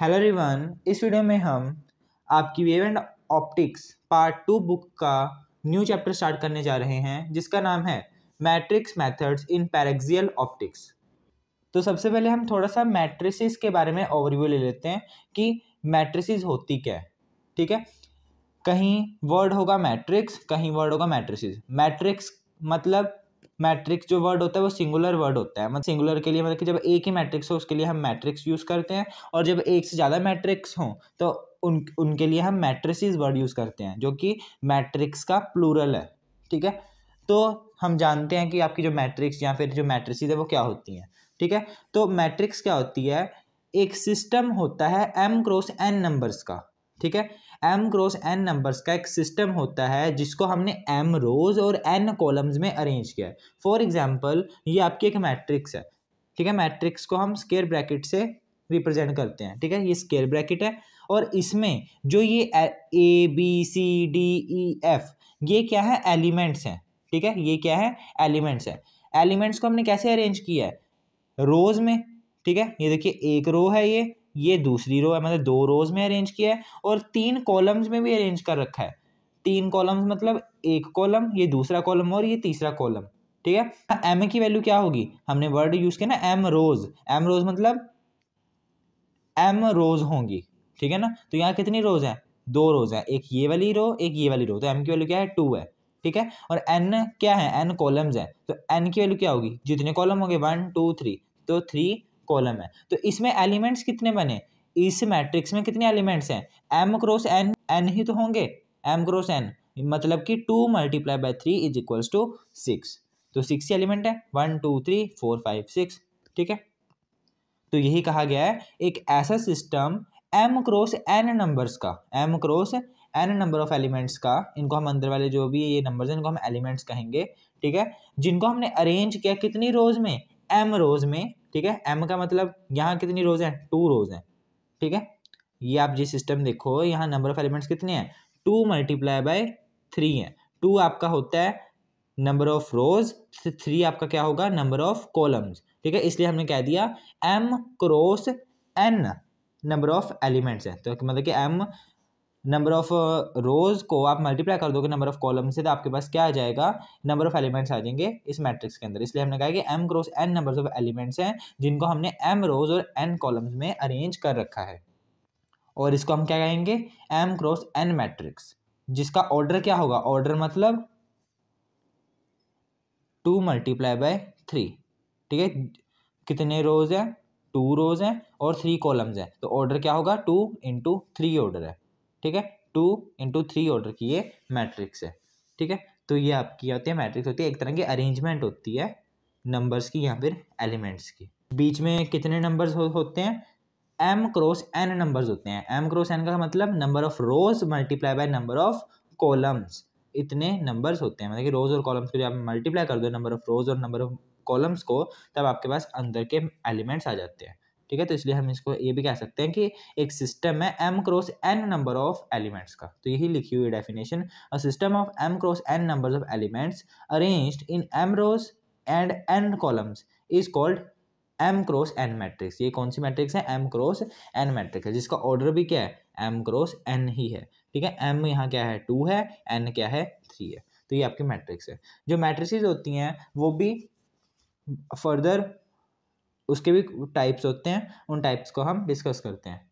hello everyone इस video में हम आपकी wave and optics part two book का न्यू चैप्टर स्टार्ट करने जा रहे हैं जिसका नाम है matrix methods in paraxial optics तो सबसे पहले हम थोड़ा सा मैट्रिसेस के बारे में ओवरव्यू ले लेते हैं कि मैट्रिसेस होती क्या है ठीक है कहीं वर्ड होगा मैट्रिक्स कहीं वर्ड होगा मैट्रिसेस मैट्रिक्स मतलब मैट्रिक्स जो वर्ड होता है वो सिंगुलर वर्ड होता है मतलब सिंगुलर के लिए मतलब कि जब एक ही मैट्रिक्स हो उसके लिए हम मैट्रिक्स यूज़ करते हैं और जब एक से ज़्यादा मैट्रिक्स हों तो उन उनके लिए हम मैट्रिसिस वर्ड यूज़ करते हैं जो कि मैट्रिक्स का प्लूरल है ठीक है तो हम जानते हैं कि आपकी जो मैट्रिक्स या फिर जो मैट्रिस है वो क्या होती हैं ठीक है तो मैट्रिक्स क्या होती है एक सिस्टम होता है एम क्रॉस एन नंबर्स का ठीक है एम क्रॉस एन नंबर्स का एक सिस्टम होता है जिसको हमने एम रोज और एन कॉलम्स में अरेंज किया है फॉर एग्जाम्पल ये आपकी एक मैट्रिक्स है ठीक है मैट्रिक्स को हम स्केयर ब्रैकेट से रिप्रेजेंट करते हैं ठीक है ये स्केयर ब्रैकेट है और इसमें जो ये A B C D E F ये क्या है एलिमेंट्स हैं ठीक है ये क्या है एलिमेंट्स हैं एलिमेंट्स को हमने कैसे अरेंज किया है रोज में ठीक है ये देखिए एक रो है ये ये दूसरी रो है मतलब दो रोज़ में अरेंज किया है और तीन कॉलम्स में भी अरेंज कर रखा है तीन कॉलम्स मतलब एक कॉलम ये दूसरा कॉलम और ये तीसरा कॉलम ठीक है एम की वैल्यू क्या होगी हमने वर्ड यूज़ किया ना एम रोज़ एम रोज़ मतलब एम रोज़ होंगी ठीक है ना तो यहाँ कितनी रोज़ है दो रोज़ है एक ये वाली रो एक ये वाली रो तो एम की वैल्यू क्या है टू है ठीक है और एन क्या है एन कॉलम्स है तो एन की वैल्यू क्या होगी जितने कॉलम होंगे वन टू थ्री तो थ्री कॉलम है तो इसमें एलिमेंट्स कितने बने इस मैट्रिक्स में कितने एलिमेंट्स हैं एम क्रॉस एन एन ही तो होंगे एम क्रॉस एन मतलब कि two multiply by three is equals to six तो सिक्स ही एलिमेंट है one two three four five six ठीक है तो यही कहा गया है एक ऐसा system M cross N numbers का M cross N number of elements का इनको हम अंदर वाले जो भी ये नंबर्स हैं इनको हम एलिमेंट्स कहेंगे ठीक है जिनको हमने अरेंज किया कितनी रोज में एम रोज में ठीक है एम का मतलब यहाँ कितनी रोज हैं टू रोज हैं ठीक है ये आप जिस सिस्टम देखो यहाँ नंबर ऑफ एलिमेंट्स कितने हैं टू मल्टीप्लाई बाय थ्री है टू आपका होता है नंबर ऑफ रोज थ्री आपका क्या होगा नंबर ऑफ कॉलम्स ठीक है इसलिए हमने कह दिया M cross N number of elements है तो मतलब कि एम नंबर ऑफ़ रोज़ को आप मल्टीप्लाई कर दोगे नंबर ऑफ़ कॉलम से तो आपके पास क्या आ जाएगा नंबर ऑफ़ एलिमेंट्स आ जाएंगे इस मैट्रिक्स के अंदर इसलिए हमने कहा कि M cross N number of elements हैं जिनको हमने एम रोज़ और एन कॉलम्स में अरेंज कर रखा है और इसको हम क्या कहेंगे एम क्रॉस एन मैट्रिक्स जिसका ऑर्डर क्या होगा ऑर्डर मतलब टू मल्टीप्लाई बाय थ्री ठीक है कितने रोज़ हैं टू रोज़ हैं और थ्री कॉलम्स हैं तो ऑर्डर क्या होगा टू इंटू थ्री ऑर्डर है ठीक है टू इंटू थ्री ऑर्डर की ये मैट्रिक्स है ठीक है तो ये आपकी होती है मैट्रिक्स होती है एक तरह की अरेंजमेंट होती है नंबर्स की या फिर एलिमेंट्स की बीच में कितने नंबर्स हो, होते हैं एम क्रॉस एन नंबर्स होते हैं एम क्रॉस एन का मतलब number of rows multiply by number of columns इतने नंबर्स होते हैं मतलब कि रोज़ और कॉलम्स को जब आप मल्टीप्लाई कर दो नंबर ऑफ रोज और नंबर ऑफ कॉलम्स को तब आपके पास अंदर के एलिमेंट्स आ जाते हैं ठीक है तो इसलिए हम इसको ये भी कह सकते हैं कि एक सिस्टम है M cross N number of elements का तो यही लिखी हुई definition a system of M cross N number of elements arrange in M rows and N columns is called M cross N matrix ये कौन सी मैट्रिक्स है एम क्रॉस एन मैट्रिक्स है जिसका ऑर्डर भी क्या है एम क्रॉस एन ही है ठीक है एम यहाँ क्या है टू है एन क्या है थ्री है तो ये आपकी मैट्रिक्स है जो मैट्रिक होती हैं वो भी फर्दर उसके भी टाइप्स होते हैं उन टाइप्स को हम डिस्कस करते हैं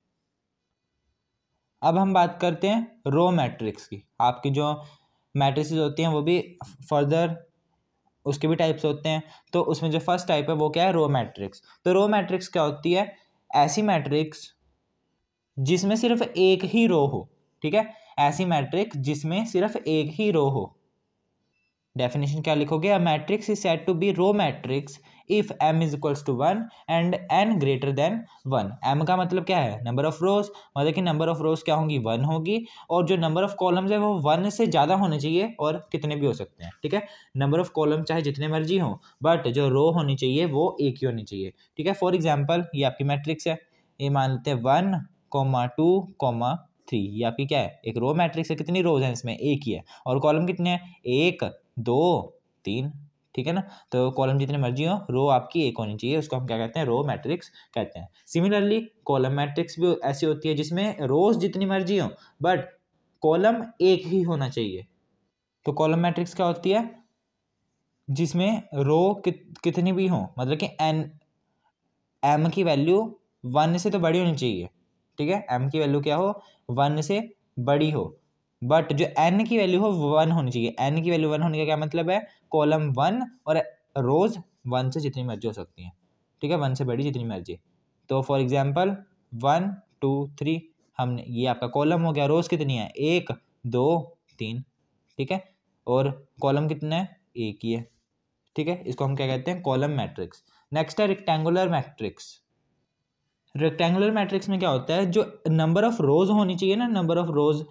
अब हम बात करते हैं रो मैट्रिक्स की आपकी जो मैट्रिक होती हैं वो भी फर्दर उसके भी टाइप्स होते हैं तो उसमें जो फर्स्ट टाइप है वो क्या है रो मैट्रिक्स तो रो मैट्रिक्स क्या होती है ऐसी मैट्रिक्स जिसमें सिर्फ एक ही रो हो ठीक है ऐसी मैट्रिक्स जिसमें सिर्फ एक ही रो हो डेफिनेशन क्या लिखोगे a matrix is said to be row matrix if M is equals to one and N greater than one M का मतलब क्या है नंबर ऑफ रोज मतलब कि नंबर ऑफ रोज क्या होंगी वन होगी और जो नंबर ऑफ कॉलम्स है वो वन से ज़्यादा होने चाहिए और कितने भी हो सकते हैं ठीक है नंबर ऑफ कॉलम चाहे जितने मर्जी हो बट जो रो होनी चाहिए वो एक ही होनी चाहिए ठीक है फॉर एग्जाम्पल ये आपकी मैट्रिक्स है ये मान लेते हैं one comma two comma three ये आपकी क्या है एक रो मैट्रिक्स है कितनी रोज हैं इसमें एक ही है और कॉलम कितने हैं एक दो तीन ठीक है ना तो कॉलम जितने मर्जी हो रो आपकी एक होनी चाहिए उसको हम क्या कहते हैं रो मैट्रिक्स कहते हैं सिमिलरली कॉलम मैट्रिक्स भी ऐसी होती है जिसमें रोज जितनी मर्जी हो बट कॉलम एक ही होना चाहिए तो कॉलम मैट्रिक्स क्या होती है जिसमें रो कि, कितनी भी हो मतलब कि एन एम की वैल्यू वन से तो बड़ी होनी चाहिए ठीक है एम की वैल्यू क्या हो वन से बड़ी हो बट जो एन की वैल्यू हो वन होनी चाहिए एन की वैल्यू वन होने का क्या मतलब है कॉलम वन और रोज वन से जितनी मर्जी हो सकती हैं ठीक है वन से बड़ी जितनी मर्जी तो for example one two three हमने ये आपका कॉलम हो गया रोज़ कितनी है एक दो तीन ठीक है और कॉलम कितना है एक ही है ठीक है इसको हम क्या कहते हैं कॉलम मैट्रिक्स नेक्स्ट है रेक्टेंगुलर मैट्रिक्स रेक्टेंगुलर मैट्रिक्स में क्या होता है जो नंबर ऑफ रोज़ होनी चाहिए ना नंबर ऑफ रोज़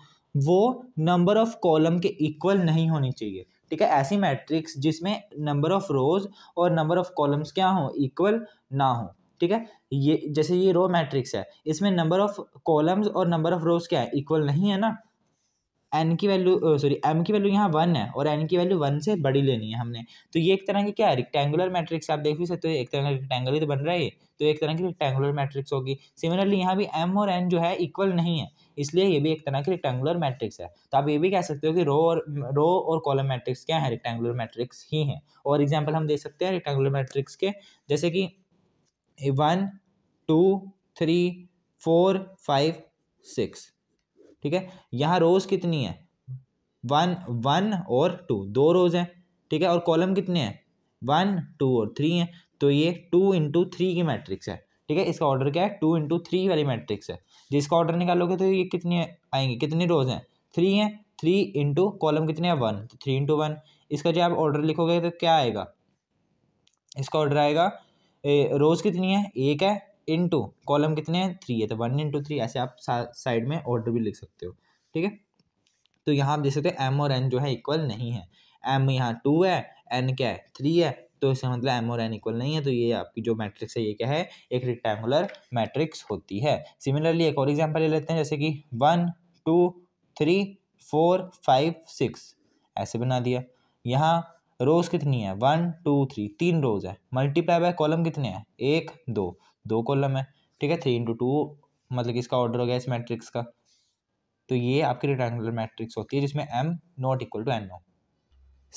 वो नंबर ऑफ कॉलम के इक्वल नहीं होनी चाहिए ठीक है ऐसी मैट्रिक्स जिसमें नंबर ऑफ रोज और नंबर ऑफ कॉलम्स क्या हो इक्वल ना हो ठीक है ये जैसे ये रो मैट्रिक्स है इसमें नंबर ऑफ कॉलम्स और नंबर ऑफ रोज क्या है इक्वल नहीं है ना एन की वैल्यू सॉरी एम की वैल्यू यहाँ वन है और एन की वैल्यू वन से बड़ी लेनी है हमने तो ये एक तरह की क्या है रेक्टेंगुलर मैट्रिक्स आप देख भी सकते हो एक तरह का रिक्टेंगुलर तो बन रहा है तो एक तरह की रेक्टेंगुलर मैट्रिक्स होगी सिमिलरली यहाँ भी एम और एन जो है इक्वल नहीं है इसलिए ये भी एक तरह की रेक्टेंगुलर मैट्रिक्स है तो आप ये भी कह सकते हो कि रो और रो और कॉलम मैट्रिक्स क्या है रेक्टेंगुलर मैट्रिक्स ही हैं और एग्जाम्पल हम दे सकते हैं रेक्टेंगुलर मैट्रिक्स के जैसे कि one two three four five six ठीक है यहाँ रोज़ कितनी है वन वन और टू दो रोज़ हैं ठीक है और कॉलम कितने हैं वन टू और थ्री हैं तो ये टू इंटू थ्री की मैट्रिक्स है ठीक है इसका ऑर्डर क्या है टू इंटू थ्री वाली मैट्रिक्स है जिसका ऑर्डर निकालोगे तो ये कितनी आएंगे कितनी रोज़ हैं थ्री हैं थ्री इंटू कॉलम कितने हैं वन तो थ्री इंटू वन इसका जब आप ऑर्डर लिखोगे तो क्या आएगा इसका ऑर्डर आएगा रोज़ कितनी है एक है इंटू कॉलम कितने हैं थ्री है तो वन इंटू थ्री ऐसे आप साइड में ऑर्डर भी लिख सकते हो ठीक है तो यहाँ आप देख सकते हो एम और एन जो है इक्वल नहीं है एम यहाँ टू है एन क्या है थ्री है तो इसका मतलब एम और एन इक्वल नहीं है तो ये आपकी जो मैट्रिक्स है ये क्या है एक रेक्टेंगुलर मैट्रिक्स होती है सिमिलरली एक और एग्जाम्पल ले लेते हैं जैसे कि one two three four five six ऐसे बना दिया यहाँ रोज़ कितनी है वन टू थ्री तीन रोज़ है मल्टीप्लाई बाय कॉलम कितने हैं एक दो दो कॉलम है ठीक है थ्री इंटू टू मतलब कि इसका ऑर्डर हो गया इस मैट्रिक्स का तो ये आपकी रिटेंगुलर मैट्रिक्स होती है जिसमें M not equal to N oh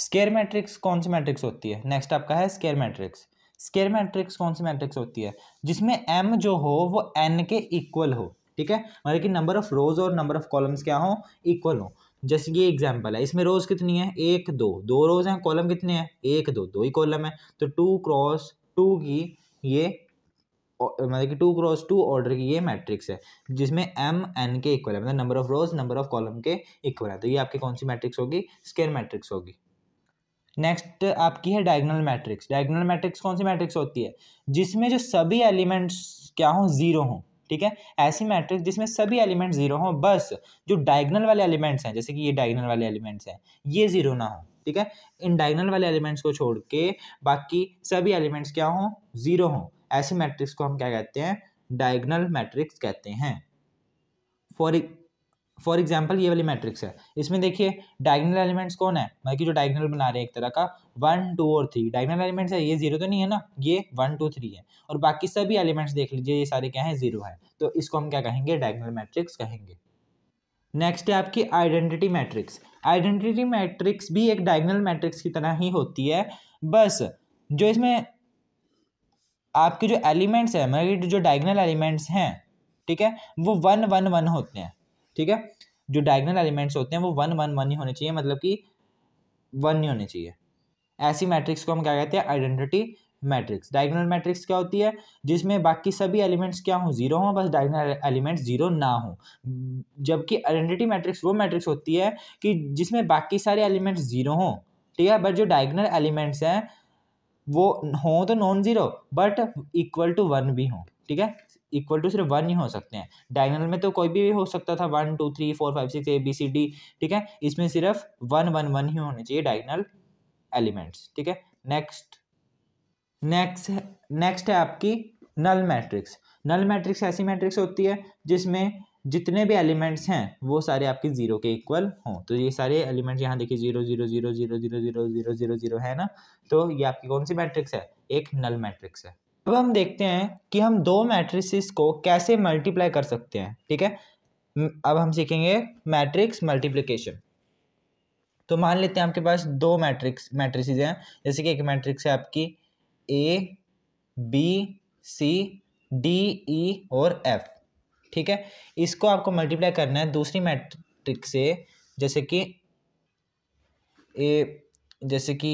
square matrix कौन सी मैट्रिक्स होती है नेक्स्ट आपका है स्केयर मैट्रिक्स स्केयर मैट्रिक्स कौन सी मैट्रिक्स होती है जिसमें एम जो हो वो एन के इक्वल हो ठीक है मतलब कि नंबर ऑफ रोज और नंबर ऑफ कॉलम्स क्या हो इक्वल हो जैसे ये एग्जाम्पल है इसमें रोज़ कितनी है एक दो दो रोज़ हैं कॉलम कितने हैं एक दो दो ही कॉलम है तो टू क्रॉस टू की ये मतलब कि टू क्रॉस टू ऑर्डर की ये मैट्रिक्स है जिसमें एम एन के इक्वल है मतलब number of rows number of column के इक्वल है तो ये आपकी कौन सी मैट्रिक्स होगी स्केयर मैट्रिक्स होगी नेक्स्ट आपकी है डायगनल मैट्रिक्स डायगनल मैट्रिक्स कौन सी मैट्रिक्स होती है जिसमें जो सभी एलिमेंट्स क्या हों ज़ीरो हों ठीक है ऐसी मैट्रिक्स जिसमें सभी एलिमेंट जीरो हों बस जो डायगनल वाले एलिमेंट्स हैं जैसे कि ये डायगनल वाले एलिमेंट्स हैं ये जीरो ना हो ठीक है इन डायगनल वाले एलिमेंट्स को छोड़ के बाकी सभी एलिमेंट्स क्या हों जीरो हों ऐसी मैट्रिक्स को हम क्या कहते हैं डायगनल मैट्रिक्स कहते हैं फॉर फॉर एग्जाम्पल ये वाली मैट्रिक्स है इसमें देखिए डायगनल एलिमेंट्स कौन है मतलब कि जो डायगनल बना रहे हैं एक तरह का वन टू और थ्री डायगनल एलिमेंट्स है ये जीरो तो नहीं है ना ये वन टू थ्री है और बाकी सभी एलिमेंट्स देख लीजिए ये सारे क्या हैं जीरो है तो इसको हम क्या कहेंगे डायगनल मैट्रिक्स कहेंगे नेक्स्ट है आपकी आइडेंटिटी मैट्रिक्स आइडेंटिटी मैट्रिक्स भी एक डायगनल मैट्रिक्स की तरह ही होती है बस जो इसमें आपके जो एलिमेंट्स हैं मतलब जो डायगनल एलिमेंट्स हैं ठीक है वो वन वन वन होते हैं ठीक है जो डायगनल एलिमेंट्स होते हैं वो वन वन वन ही होने चाहिए मतलब कि वन ही होने चाहिए ऐसी मैट्रिक्स को हम क्या कहते हैं आइडेंटिटी मैट्रिक्स डायगनल मैट्रिक्स क्या होती है जिसमें बाकी सभी एलिमेंट्स क्या हों जीरो हों बस डायगनल एलिमेंट्स जीरो ना हों जबकि आइडेंटिटी मैट्रिक्स वो मैट्रिक्स होती है कि जिसमें बाकी सारे एलिमेंट्स जीरो हों ठीक है बट जो डायगनल एलिमेंट्स हैं वो हों तो non zero but equal to one भी हों ठीक है इक्वल टू सिर्फ वन ही हो सकते हैं डायगनल में तो कोई भी हो सकता था one two three four five six A B C D ठीक है इसमें सिर्फ वन वन वन ही होने चाहिए डायगनल एलिमेंट्स ठीक है नेक्स्ट नेक्स्ट नेक्स्ट है आपकी नल मैट्रिक्स नल मैट्रिक्स ऐसी मैट्रिक्स होती है जिसमें जितने भी एलिमेंट्स हैं वो सारे आपके ज़ीरो के इक्वल हों तो ये सारे एलिमेंट्स यहाँ देखिए zero zero zero zero zero zero zero zero zero है ना तो ये आपकी कौन सी मैट्रिक्स है एक नल मैट्रिक्स है अब हम देखते हैं कि हम दो मैट्रिक्स को कैसे मल्टीप्लाई कर सकते हैं ठीक है अब हम सीखेंगे मैट्रिक्स मल्टीप्लीकेशन तो मान लेते हैं आपके पास दो मैट्रिक्स मैट्रिसेज हैं जैसे कि एक मैट्रिक्स है आपकी ए बी सी डी ई और एफ़ ठीक है इसको आपको मल्टीप्लाई करना है दूसरी मैट्रिक से जैसे कि ए जैसे कि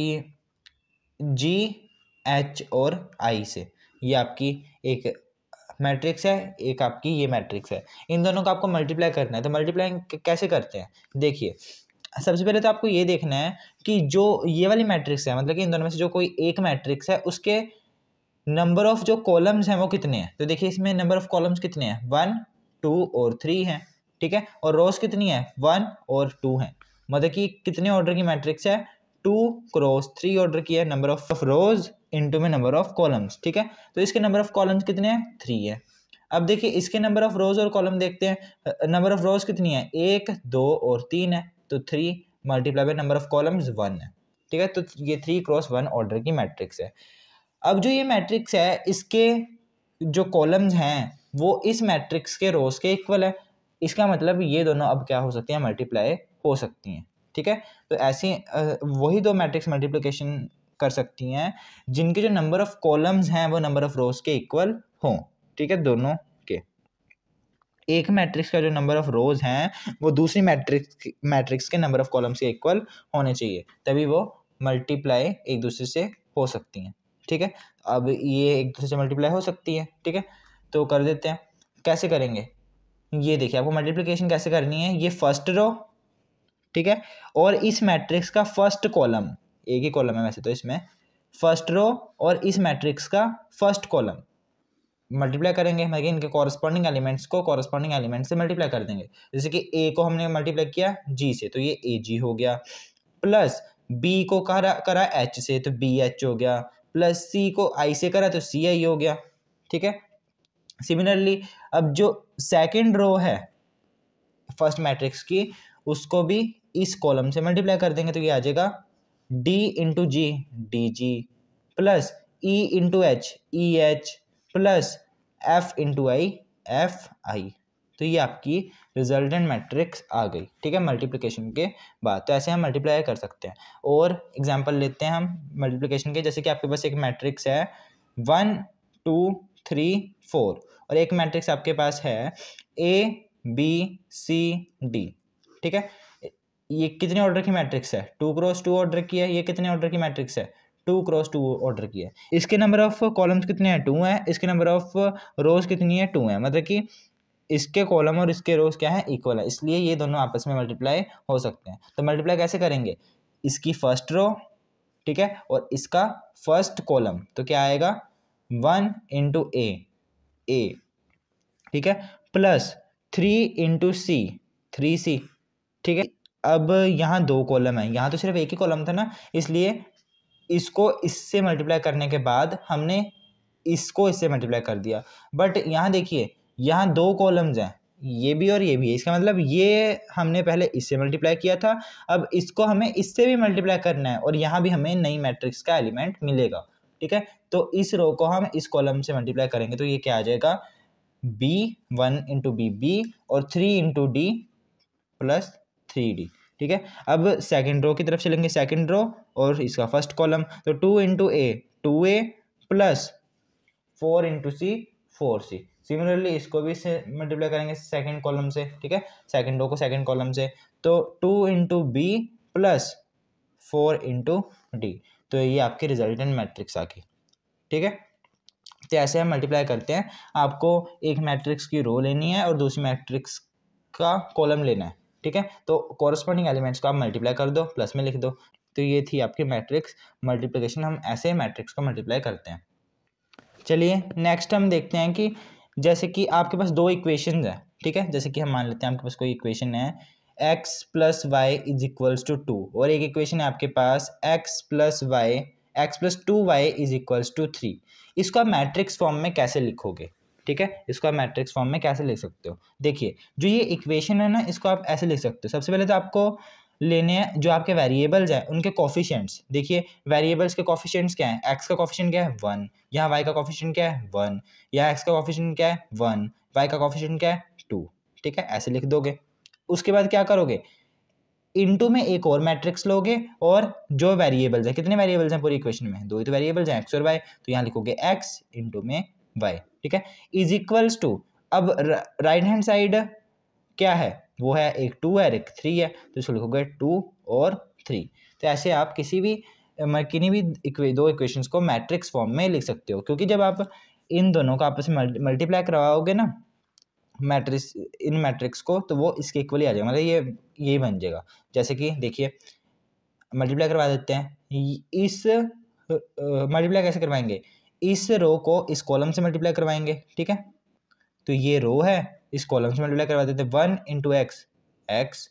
जी एच और आई से ये आपकी एक मैट्रिक्स है एक आपकी ये मैट्रिक्स है इन दोनों को आपको मल्टीप्लाई करना है तो मल्टीप्लाई कैसे करते हैं देखिए सबसे पहले तो आपको ये देखना है कि जो ये वाली मैट्रिक्स है मतलब कि इन दोनों में से जो कोई एक मैट्रिक्स है उसके नंबर ऑफ जो कॉलम्स हैं वो कितने हैं तो देखिए इसमें नंबर ऑफ कॉलम्स कितने हैं वन टू और थ्री हैं ठीक है और रोज कितनी है वन और टू हैं मतलब कि कितने ऑर्डर की मैट्रिक्स है टू क्रॉस थ्री ऑर्डर की है नंबर ऑफ रोज इंटू में नंबर ऑफ कॉलम्स ठीक है तो इसके नंबर ऑफ कॉलम्स कितने हैं थ्री है अब देखिए इसके नंबर ऑफ रोज और कॉलम देखते हैं नंबर ऑफ रोज कितनी है एक दो और तीन है तो three multiply by number of columns one है ठीक है तो ये थ्री क्रॉस वन ऑर्डर की मैट्रिक्स है अब जो ये मैट्रिक्स है इसके जो कॉलम्स हैं वो इस मैट्रिक्स के रोज के इक्वल है इसका मतलब ये दोनों अब क्या हो सकती हैं मल्टीप्लाई हो सकती हैं ठीक है तो ऐसी वही दो मैट्रिक्स मल्टीप्लिकेशन कर सकती हैं जिनके जो नंबर ऑफ कॉलम्स हैं वो नंबर ऑफ रोज के इक्वल हों ठीक है दोनों के एक मैट्रिक्स का जो नंबर ऑफ रोज हैं वो दूसरी मैट्रिक्स मैट्रिक्स के नंबर ऑफ कॉलम्स के इक्वल होने चाहिए तभी वो मल्टीप्लाई एक दूसरे से हो सकती हैं ठीक है अब ये एक दूसरे से मल्टीप्लाई हो सकती है ठीक है तो कर देते हैं कैसे करेंगे ये देखिए आपको मल्टीप्लिकेशन कैसे करनी है ये फर्स्ट रो ठीक है और इस मैट्रिक्स का फर्स्ट कॉलम एक ही कॉलम है वैसे तो इसमें फर्स्ट रो और इस मैट्रिक्स का फर्स्ट कॉलम मल्टीप्लाई करेंगे मतलब इनके कॉरस्पॉन्डिंग एलिमेंट्स को कॉरस्पॉन्डिंग एलिमेंट से मल्टीप्लाई कर देंगे जैसे कि ए को हमने मल्टीप्लाई किया जी से तो ये ए जी हो गया प्लस बी को करा करा एच से तो बी एच हो गया प्लस सी को आई से करा तो सी आई हो गया ठीक है सिमिलरली अब जो सेकेंड रो है फर्स्ट मैट्रिक्स की उसको भी इस कॉलम से मल्टीप्लाई कर देंगे तो ये आ जाएगा D into G D G plus E into H E H plus F into I F I तो ये आपकी रिजल्टेंट मैट्रिक्स आ गई ठीक है मल्टीप्लिकेशन के बाद तो ऐसे हम मल्टीप्लाई कर सकते हैं और एग्जाम्पल लेते हैं हम मल्टीप्लिकेशन के जैसे कि आपके पास एक मैट्रिक्स है वन टू थ्री फोर और एक मैट्रिक्स आपके पास है ए बी सी डी ठीक है ये कितने ऑर्डर की मैट्रिक्स है टू क्रॉस टू ऑर्डर की है ये कितने ऑर्डर की मैट्रिक्स है टू क्रॉस टू ऑर्डर की है इसके नंबर ऑफ कॉलम्स कितने हैं टू हैं इसके नंबर ऑफ रोज कितनी है टू हैं मतलब कि इसके कॉलम और इसके रोज क्या है इक्वल है इसलिए ये दोनों आपस में मल्टीप्लाई हो सकते हैं तो मल्टीप्लाई कैसे करेंगे इसकी फर्स्ट रो ठीक है और इसका फर्स्ट कॉलम तो क्या आएगा वन इंटू ए ए ठीक है plus three into C three C ठीक है अब यहाँ दो कॉलम है यहाँ तो सिर्फ एक ही कॉलम था ना इसलिए इसको इससे मल्टीप्लाई करने के बाद हमने इसको इससे मल्टीप्लाई कर दिया बट यहाँ देखिए यहाँ दो कॉलम्स हैं ये भी और ये भी है इसका मतलब ये हमने पहले इससे मल्टीप्लाई किया था अब इसको हमें इससे भी मल्टीप्लाई करना है और यहाँ भी हमें नई मैट्रिक्स का एलिमेंट मिलेगा ठीक है तो इस रो को हम इस कॉलम से मल्टीप्लाई करेंगे तो ये क्या आ जाएगा B one into B B और three into D plus three D ठीक है अब सेकेंड रो की तरफ चलेंगे सेकेंड रो और इसका फर्स्ट कॉलम तो two into A two A plus four into C four C similarly इसको भी से मल्टीप्लाई करेंगे सेकेंड कॉलम से ठीक है सेकेंड रो को सेकेंड कॉलम से तो two into B plus four into D तो ये आपकी रिजल्टेंट मैट्रिक्स आ गई ठीक है तो ऐसे हम मल्टीप्लाई करते हैं आपको एक मैट्रिक्स की रो लेनी है और दूसरी मैट्रिक्स का कॉलम लेना है ठीक है तो कॉरस्पॉन्डिंग एलिमेंट्स को आप मल्टीप्लाई कर दो प्लस में लिख दो तो ये थी आपकी मैट्रिक्स मल्टीप्लिकेशन हम ऐसे मैट्रिक्स को मल्टीप्लाई करते हैं चलिए नेक्स्ट हम देखते हैं कि जैसे कि आपके पास दो इक्वेशन हैं ठीक है जैसे कि हम मान लेते हैं आपके पास कोई इक्वेशन है X plus Y is equals to two और एक इक्वेशन है आपके पास X plus Y X plus two Y is equals to three इसको आप मैट्रिक्स फॉर्म में कैसे लिखोगे ठीक है इसको आप मैट्रिक्स फॉर्म में कैसे लिख सकते हो देखिए जो ये इक्वेशन है ना इसको आप ऐसे लिख सकते हो सबसे पहले तो आपको लेने हैं जो आपके वेरिएबल्स हैं उनके कॉफिशेंट्स देखिए वेरिएबल्स के कॉफिशेंट्स क्या हैं एक्स का कॉफिशेंट क्या है वन यहाँ वाई का कॉफिशेंट क्या है वन यहाँ एक्स का कॉफिशेंट क्या है वन वाई का कॉफिशेंट क्या है टू ठीक है ऐसे लिख दोगे उसके बाद क्या करोगे इंटू में एक और मैट्रिक्स लोगे और जो वेरिएबल्स हैं कितने वेरिएबल्स हैं पूरी इक्वेशन में दो ही तो वेरिएबल्स हैं एक्स और वाई तो यहाँ लिखोगे एक्स इंटू में वाई ठीक है इज इक्वल्स टू अब राइट हैंड साइड क्या है वो है एक टू है एक थ्री है तो इसको लिखोगे टू और थ्री तो ऐसे आप किसी भी किन्हीं भी इक्वे, दो इक्वेशंस को मैट्रिक्स फॉर्म में लिख सकते हो क्योंकि जब आप इन दोनों का आपस में मल्टीप्लाई करवाओगे ना मैट्रिक्स इन मैट्रिक्स को तो वो इसके इक्वली आ जाएगा मतलब ये यही बन जाएगा जैसे कि देखिए मल्टीप्लाई करवा देते हैं इस मल्टीप्लाई कैसे करवाएंगे इस रो को इस कॉलम से मल्टीप्लाई करवाएंगे ठीक है तो ये रो है इस कॉलम से मल्टीप्लाई करवा देते हैं one into X X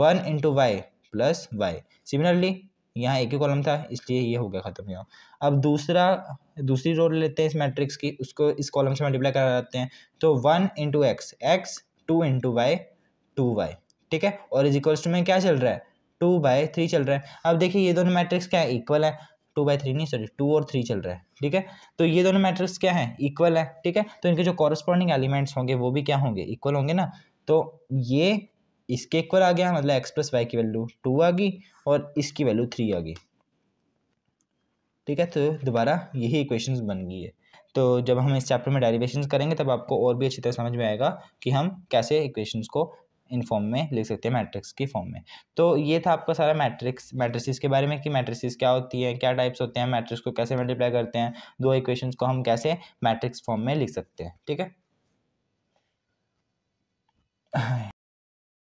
one into Y plus Y similarly यहाँ एक ही कॉलम था इसलिए ये हो गया ख़त्म यहाँ अब दूसरा दूसरी रो लेते हैं इस मैट्रिक्स की उसको इस कॉलम से मल्टीप्लाई कराते हैं तो one into X X two into Y two Y ठीक है और इज इक्वल्स टू में क्या चल रहा है टू बाई थ्री चल रहा है अब देखिए ये दोनों मैट्रिक्स क्या इक्वल है टू बाई थ्री नहीं सॉरी टू और थ्री चल रहा है ठीक है तो ये दोनों मैट्रिक्स क्या है इक्वल है ठीक है तो इनके जो कॉरस्पॉन्डिंग एलिमेंट्स होंगे वो भी क्या होंगे इक्वल होंगे ना तो ये इसके इक्वल आ गया मतलब एक्स प्लस वाई की वैल्यू टू आ गई और इसकी वैल्यू थ्री आ गई ठीक है तो दोबारा यही इक्वेशंस बन गई है तो जब हम इस चैप्टर में डेरिवेशंस करेंगे तब आपको और भी अच्छी तरह समझ में आएगा कि हम कैसे इक्वेशंस को इन फॉर्म में लिख सकते हैं मैट्रिक्स की फॉर्म में तो ये था आपका सारा मैट्रिक्स मैट्रिसिस के बारे में कि मैट्रिसिस क्या होती है क्या टाइप्स होते हैं मैट्रिक्स को कैसे मल्टीप्लाई करते हैं दो इक्वेशन को हम कैसे मैट्रिक्स फॉर्म में लिख सकते हैं ठीक है